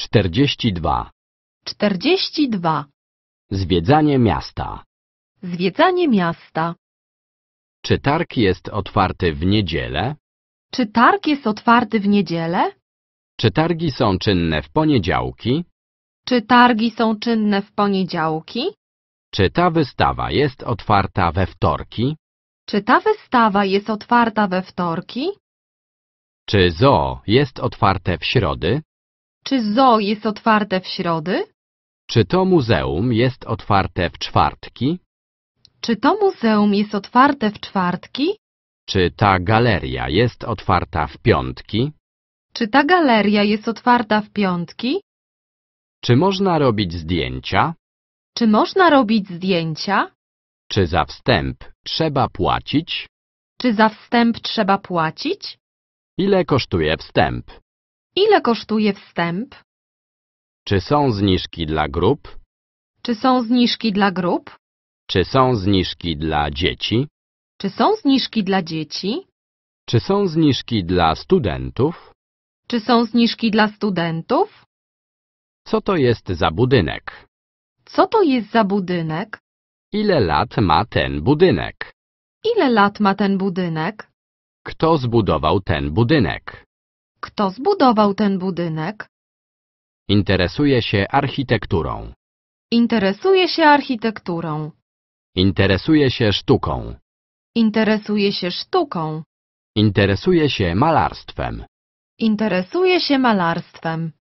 42. 42. Zwiedzanie miasta. Zwiedzanie miasta. Czy targ jest otwarty w niedzielę? Czy targ jest otwarty w niedzielę? Czy targi są czynne w poniedziałki? Czy targi są czynne w poniedziałki? Czy ta wystawa jest otwarta we wtorki? Czy ta wystawa jest otwarta we wtorki? Czy zoo jest otwarte w środy? Czy zoo jest otwarte w środy? Czy to muzeum jest otwarte w czwartki? Czy to muzeum jest otwarte w czwartki? Czy ta galeria jest otwarta w piątki? Czy ta galeria jest otwarta w piątki? Czy można robić zdjęcia? Czy można robić zdjęcia? Czy za wstęp trzeba płacić? Czy za wstęp trzeba płacić? Ile kosztuje wstęp? Ile kosztuje wstęp? Czy są zniżki dla grup? Czy są zniżki dla grup? Czy są zniżki dla dzieci? Czy są zniżki dla dzieci? Czy są zniżki dla studentów? Czy są zniżki dla studentów? Co to jest za budynek? Co to jest za budynek? Ile lat ma ten budynek? Ile lat ma ten budynek? Kto zbudował ten budynek? Kto zbudował ten budynek? Interesuje się architekturą. Interesuje się architekturą. Interesuje się sztuką. Interesuje się sztuką. Interesuje się malarstwem. Interesuje się malarstwem.